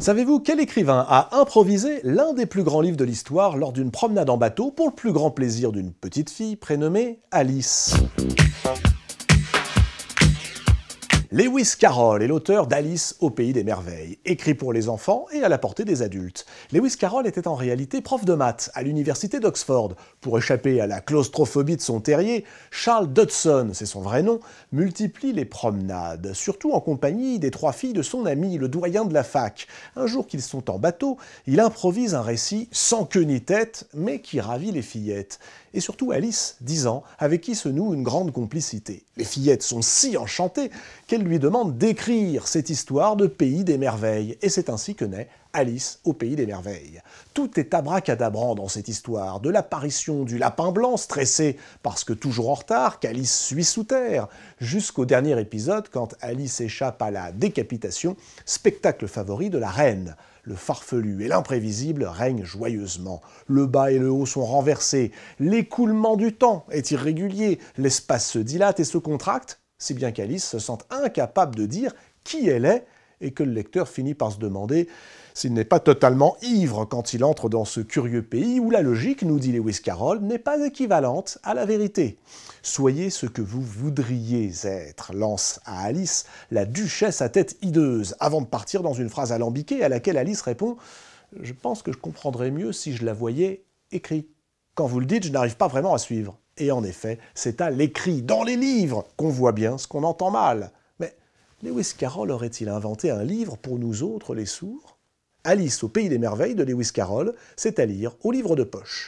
Savez-vous quel écrivain a improvisé l'un des plus grands livres de l'histoire lors d'une promenade en bateau pour le plus grand plaisir d'une petite fille prénommée Alice Lewis Carroll est l'auteur d'Alice au pays des merveilles, écrit pour les enfants et à la portée des adultes. Lewis Carroll était en réalité prof de maths à l'université d'Oxford. Pour échapper à la claustrophobie de son terrier, Charles Dodson, c'est son vrai nom, multiplie les promenades, surtout en compagnie des trois filles de son ami, le doyen de la fac. Un jour qu'ils sont en bateau, il improvise un récit sans queue ni tête, mais qui ravit les fillettes. Et surtout Alice, 10 ans, avec qui se noue une grande complicité. Les fillettes sont si enchantées qu'elles lui demande d'écrire cette histoire de Pays des Merveilles, et c'est ainsi que naît Alice au Pays des Merveilles. Tout est abracadabrant dans cette histoire, de l'apparition du lapin blanc stressé parce que toujours en retard, qu'Alice suit sous terre, jusqu'au dernier épisode quand Alice échappe à la décapitation, spectacle favori de la reine. Le farfelu et l'imprévisible règnent joyeusement. Le bas et le haut sont renversés. L'écoulement du temps est irrégulier. L'espace se dilate et se contracte si bien qu'Alice se sent incapable de dire qui elle est et que le lecteur finit par se demander s'il n'est pas totalement ivre quand il entre dans ce curieux pays où la logique, nous dit Lewis Carroll, n'est pas équivalente à la vérité. Soyez ce que vous voudriez être, lance à Alice la duchesse à tête hideuse, avant de partir dans une phrase alambiquée à laquelle Alice répond Je pense que je comprendrais mieux si je la voyais écrite. Quand vous le dites, je n'arrive pas vraiment à suivre. Et en effet, c'est à l'écrit, dans les livres, qu'on voit bien ce qu'on entend mal. Mais Lewis Carroll aurait-il inventé un livre pour nous autres, les sourds Alice au pays des merveilles de Lewis Carroll, c'est à lire au livre de poche.